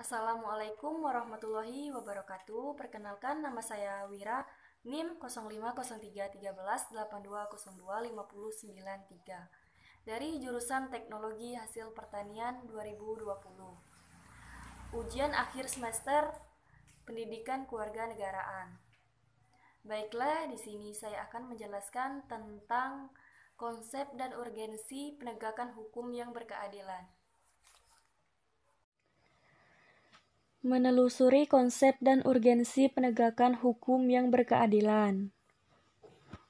Assalamualaikum warahmatullahi wabarakatuh. Perkenalkan nama saya Wira, NIM 05031382025093 dari jurusan Teknologi Hasil Pertanian 2020. Ujian akhir semester Pendidikan Keluarga Negaraan. Baiklah, di sini saya akan menjelaskan tentang konsep dan urgensi penegakan hukum yang berkeadilan. menelusuri konsep dan urgensi penegakan hukum yang berkeadilan.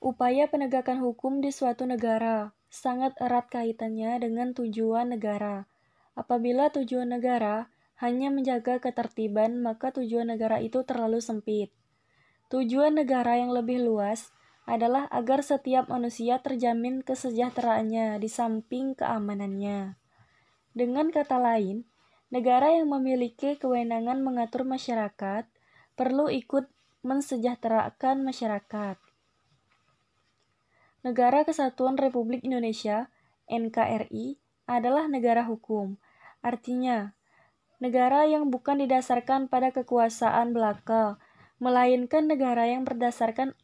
Upaya penegakan hukum di suatu negara sangat erat kaitannya dengan tujuan negara. Apabila tujuan negara hanya menjaga ketertiban, maka tujuan negara itu terlalu sempit. Tujuan negara yang lebih luas adalah agar setiap manusia terjamin kesejahteraannya di samping keamanannya. Dengan kata lain, Negara yang memiliki kewenangan mengatur masyarakat perlu ikut mensejahterakan masyarakat. Negara Kesatuan Republik Indonesia (NKRI) adalah negara hukum, artinya negara yang bukan didasarkan pada kekuasaan belaka, melainkan negara yang berdasarkan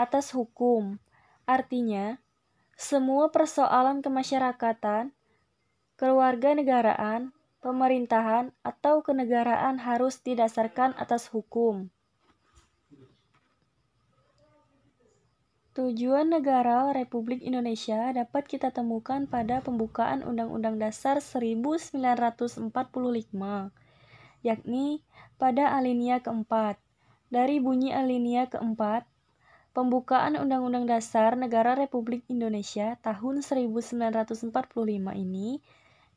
atas hukum. Artinya, semua persoalan kemasyarakatan, keluarga negaraan, pemerintahan atau kenegaraan harus didasarkan atas hukum. Tujuan negara Republik Indonesia dapat kita temukan pada pembukaan Undang-Undang Dasar 1945, yakni pada alinea keempat. Dari bunyi alinea keempat, pembukaan Undang-Undang Dasar Negara Republik Indonesia tahun 1945 ini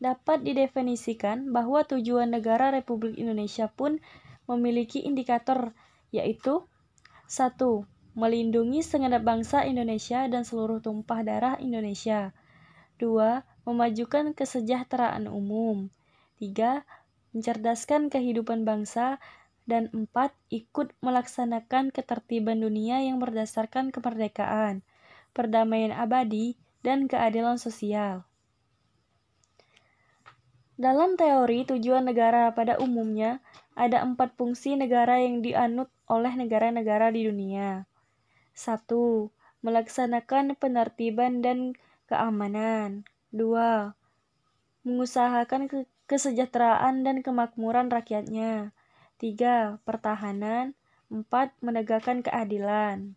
dapat didefinisikan bahwa tujuan negara Republik Indonesia pun memiliki indikator yaitu 1. Melindungi segenap bangsa Indonesia dan seluruh tumpah darah Indonesia. 2. Memajukan kesejahteraan umum. 3. Mencerdaskan kehidupan bangsa dan 4. Ikut melaksanakan ketertiban dunia yang berdasarkan kemerdekaan, perdamaian abadi, dan keadilan sosial. Dalam teori tujuan negara pada umumnya, ada empat fungsi negara yang dianut oleh negara-negara di dunia. Satu, Melaksanakan penertiban dan keamanan. Dua, Mengusahakan ke kesejahteraan dan kemakmuran rakyatnya. Tiga, Pertahanan. Empat, Menegakkan keadilan.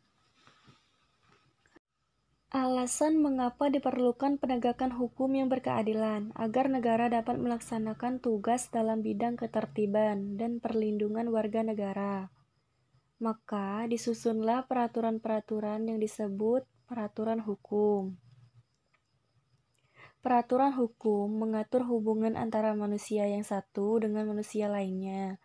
Alasan mengapa diperlukan penegakan hukum yang berkeadilan agar negara dapat melaksanakan tugas dalam bidang ketertiban dan perlindungan warga negara. Maka disusunlah peraturan-peraturan yang disebut peraturan hukum. Peraturan hukum mengatur hubungan antara manusia yang satu dengan manusia lainnya.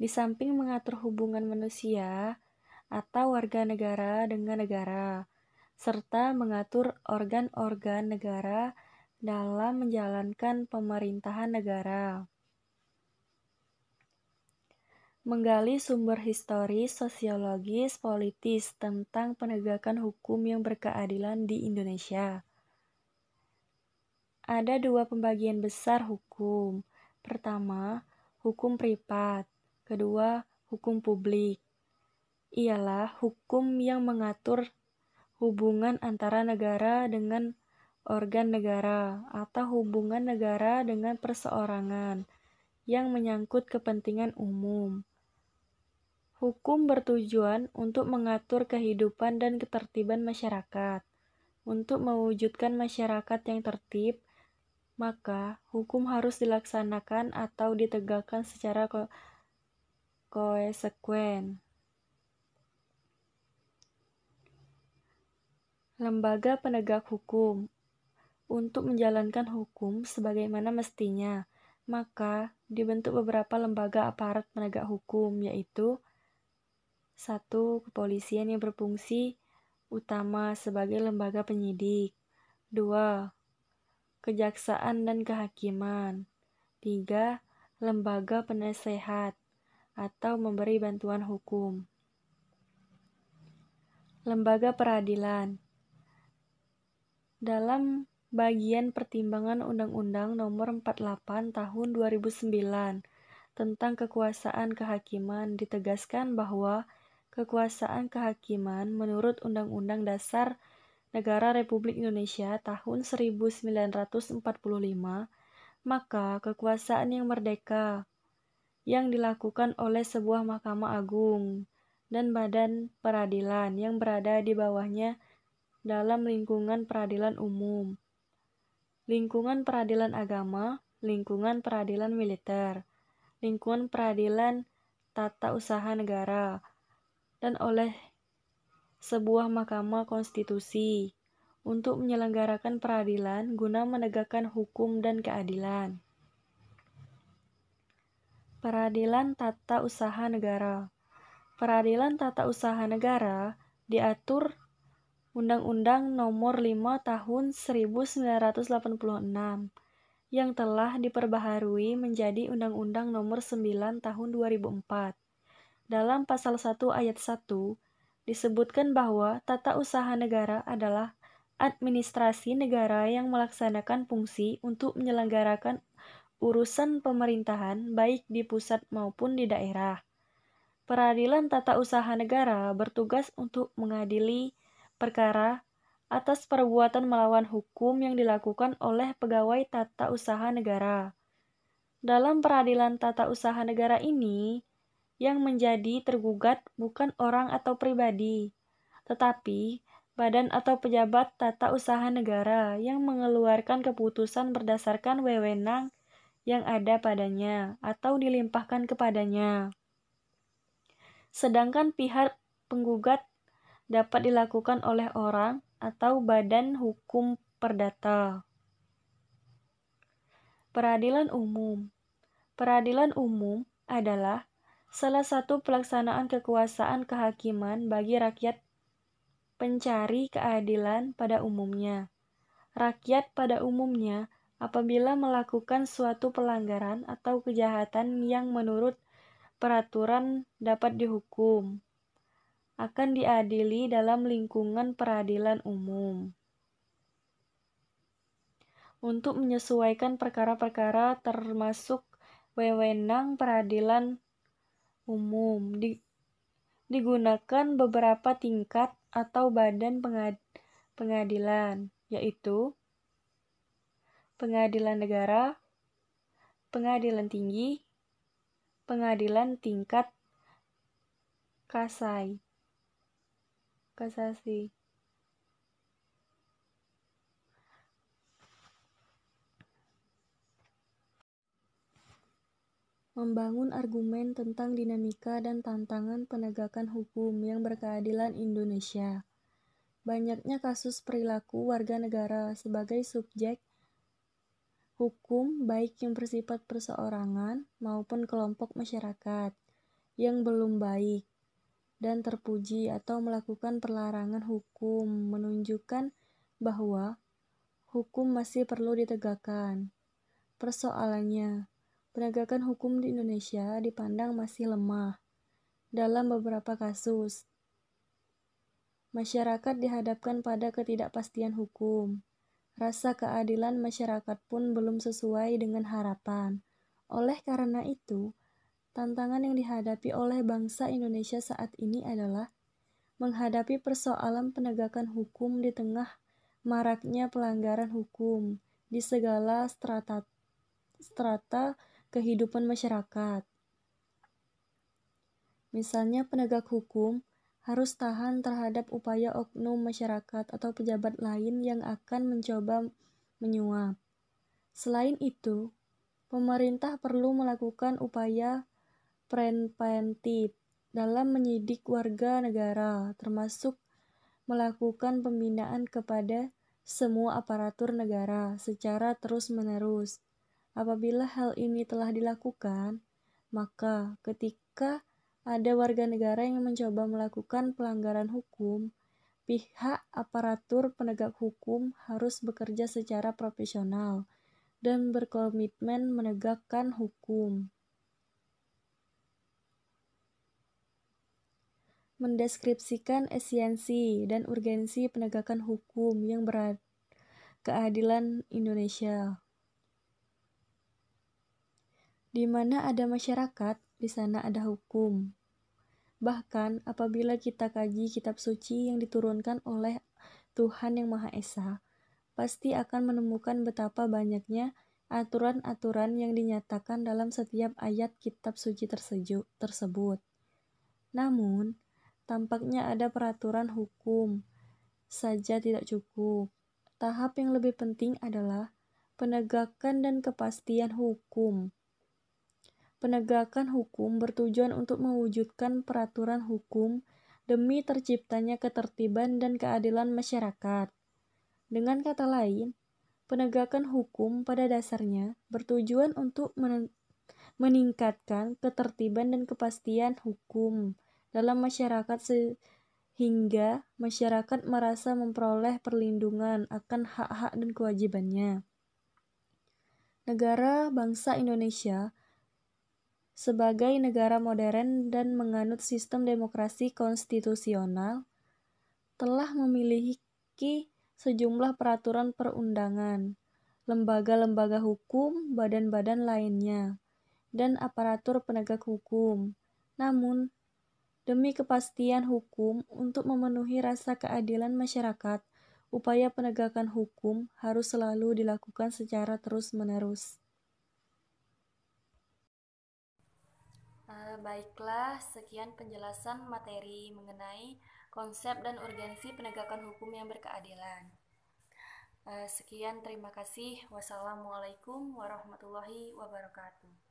Di samping mengatur hubungan manusia atau warga negara dengan negara, serta mengatur organ-organ negara dalam menjalankan pemerintahan negara. Menggali sumber historis, sosiologis, politis tentang penegakan hukum yang berkeadilan di Indonesia. Ada dua pembagian besar hukum. Pertama, hukum privat. Kedua, hukum publik ialah hukum yang mengatur hubungan antara negara dengan organ negara atau hubungan negara dengan perseorangan yang menyangkut kepentingan umum. Hukum bertujuan untuk mengatur kehidupan dan ketertiban masyarakat. Untuk mewujudkan masyarakat yang tertib, maka hukum harus dilaksanakan atau ditegakkan secara ko koesekuen lembaga penegak hukum untuk menjalankan hukum sebagaimana mestinya, maka dibentuk beberapa lembaga aparat penegak hukum, yaitu satu kepolisian yang berfungsi utama sebagai lembaga penyidik, dua kejaksaan dan kehakiman, tiga lembaga penasehat atau memberi bantuan hukum, lembaga peradilan dalam bagian pertimbangan Undang-Undang Nomor 48 Tahun 2009 tentang Kekuasaan Kehakiman ditegaskan bahwa kekuasaan kehakiman menurut Undang-Undang Dasar Negara Republik Indonesia tahun 1945 maka kekuasaan yang merdeka yang dilakukan oleh sebuah mahkamah agung dan badan peradilan yang berada di bawahnya dalam lingkungan peradilan umum, lingkungan peradilan agama, lingkungan peradilan militer, lingkungan peradilan tata usaha negara, dan oleh sebuah mahkamah konstitusi untuk menyelenggarakan peradilan guna menegakkan hukum dan keadilan. Peradilan Tata Usaha Negara Peradilan tata usaha negara diatur Undang-Undang Nomor 5 Tahun 1986 yang telah diperbaharui menjadi Undang-Undang Nomor 9 Tahun 2004. Dalam pasal 1 ayat 1 disebutkan bahwa tata usaha negara adalah administrasi negara yang melaksanakan fungsi untuk menyelenggarakan urusan pemerintahan baik di pusat maupun di daerah. Peradilan tata usaha negara bertugas untuk mengadili perkara atas perbuatan melawan hukum yang dilakukan oleh pegawai tata usaha negara. Dalam peradilan tata usaha negara ini, yang menjadi tergugat bukan orang atau pribadi, tetapi badan atau pejabat tata usaha negara yang mengeluarkan keputusan berdasarkan wewenang yang ada padanya atau dilimpahkan kepadanya. Sedangkan pihak penggugat dapat dilakukan oleh orang atau badan hukum perdata. Peradilan umum. Peradilan umum adalah salah satu pelaksanaan kekuasaan kehakiman bagi rakyat pencari keadilan pada umumnya. Rakyat pada umumnya apabila melakukan suatu pelanggaran atau kejahatan yang menurut peraturan dapat dihukum akan diadili dalam lingkungan peradilan umum. Untuk menyesuaikan perkara-perkara termasuk wewenang peradilan umum digunakan beberapa tingkat atau badan pengad pengadilan, yaitu pengadilan negara, pengadilan tinggi, pengadilan tingkat kasai kasasi. Membangun argumen tentang dinamika dan tantangan penegakan hukum yang berkeadilan Indonesia. Banyaknya kasus perilaku warga negara sebagai subjek hukum baik yang bersifat perseorangan maupun kelompok masyarakat yang belum baik dan terpuji atau melakukan perlarangan hukum menunjukkan bahwa hukum masih perlu ditegakkan. Persoalannya, penegakan hukum di Indonesia dipandang masih lemah dalam beberapa kasus. Masyarakat dihadapkan pada ketidakpastian hukum. Rasa keadilan masyarakat pun belum sesuai dengan harapan. Oleh karena itu, Tantangan yang dihadapi oleh bangsa Indonesia saat ini adalah menghadapi persoalan penegakan hukum di tengah maraknya pelanggaran hukum di segala strata, strata kehidupan masyarakat. Misalnya penegak hukum harus tahan terhadap upaya oknum masyarakat atau pejabat lain yang akan mencoba menyuap. Selain itu, pemerintah perlu melakukan upaya preventif dalam menyidik warga negara, termasuk melakukan pembinaan kepada semua aparatur negara secara terus-menerus. Apabila hal ini telah dilakukan, maka ketika ada warga negara yang mencoba melakukan pelanggaran hukum, pihak aparatur penegak hukum harus bekerja secara profesional dan berkomitmen menegakkan hukum. mendeskripsikan esensi dan urgensi penegakan hukum yang berat keadilan Indonesia. Di mana ada masyarakat, di sana ada hukum. Bahkan apabila kita kaji kitab suci yang diturunkan oleh Tuhan Yang Maha Esa, pasti akan menemukan betapa banyaknya aturan-aturan yang dinyatakan dalam setiap ayat kitab suci tersebut. Namun, Tampaknya ada peraturan hukum saja tidak cukup. Tahap yang lebih penting adalah penegakan dan kepastian hukum. Penegakan hukum bertujuan untuk mewujudkan peraturan hukum demi terciptanya ketertiban dan keadilan masyarakat. Dengan kata lain, penegakan hukum pada dasarnya bertujuan untuk meningkatkan ketertiban dan kepastian hukum dalam masyarakat sehingga masyarakat merasa memperoleh perlindungan akan hak-hak dan kewajibannya. Negara bangsa Indonesia sebagai negara modern dan menganut sistem demokrasi konstitusional telah memiliki sejumlah peraturan perundangan, lembaga-lembaga hukum, badan-badan lainnya, dan aparatur penegak hukum. Namun, demi kepastian hukum untuk memenuhi rasa keadilan masyarakat, upaya penegakan hukum harus selalu dilakukan secara terus-menerus. Eh, baiklah, sekian penjelasan materi mengenai konsep dan urgensi penegakan hukum yang berkeadilan. Eh, sekian, terima kasih. Wassalamualaikum warahmatullahi wabarakatuh.